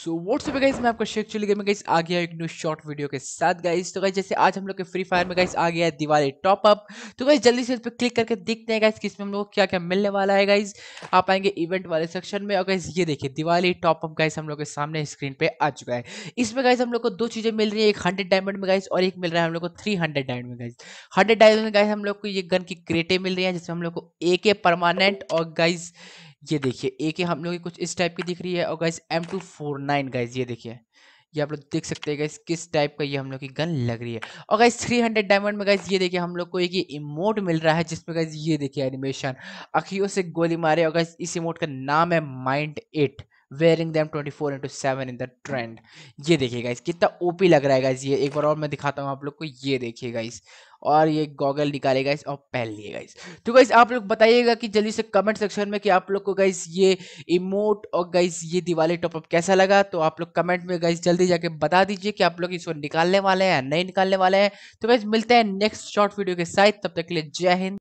so what's up guys मैं आपका शेख चली गई मैं गाइस आ गया एक न्यू शॉर्ट वीडियो के साथ गाइस तो गाइस जैसे आज हम लोग के फ्री फायर में गाइस आ गया है दिवाली टॉप अप तो गाइस जल्दी से इस पर क्लिक करके देखते हैं गाइस इसमें हम लोग क्या क्या मिलने वाला है गाइस आप आएंगे इवेंट वाले सेक्शन में और गाइस ये देखिए दिवाली टॉप अप गाइस हम लोग के सामने स्क्रीन पर आ चुका है इसमें गाइस हम लोग को दो चीज़ें मिल रही है एक हंड्रेड डायमंड में गाइस और एक मिल रहा है हम लोग को थ्री हंड्रेड डायमंड में गाइज हंड्रेड डायमंड में गाइस हम लोग को ये गन की क्रेटें मिल रही है जिसमें हम लोग को एक परमानेंट और गाइज ये देखिए ए के हम लोग कुछ इस टाइप की दिख रही है और guys M two four nine guys ये देखिए ये आप लोग देख सकते हैं गाइज किस टाइप का ये हम लोग की गन लग रही है और गाइज 300 डायमंड में गाइज ये देखिए हम लोग को एक इमोट मिल रहा है जिसमें गाइज ये देखिए एनिमेशन अखियों से गोली मारे और गाइज इस इमोट का नाम है mind at wearing them twenty four into seven in the trend ये देखिए गाइस कितना ओपी लग रहा है गाइस ये एक बार और मैं दिखाता हूँ आप लोग को ये देखिए गाइस और ये गॉगल निकालेगा इस और पहन लिए गाइस तो गाइस आप लोग बताइएगा कि जल्दी से कमेंट सेक्शन में कि आप लोग को गाइस ये इमोट और गाइस ये दिवाली टॉपअप कैसा लगा तो आप लोग कमेंट में गाइस जल्दी जाके बता दीजिए कि आप लोग इसको निकालने वाले हैं नहीं निकालने वाले हैं तो गाइस मिलते हैं नेक्स्ट शॉर्ट वीडियो के साथ तब तक के लिए जय हिंद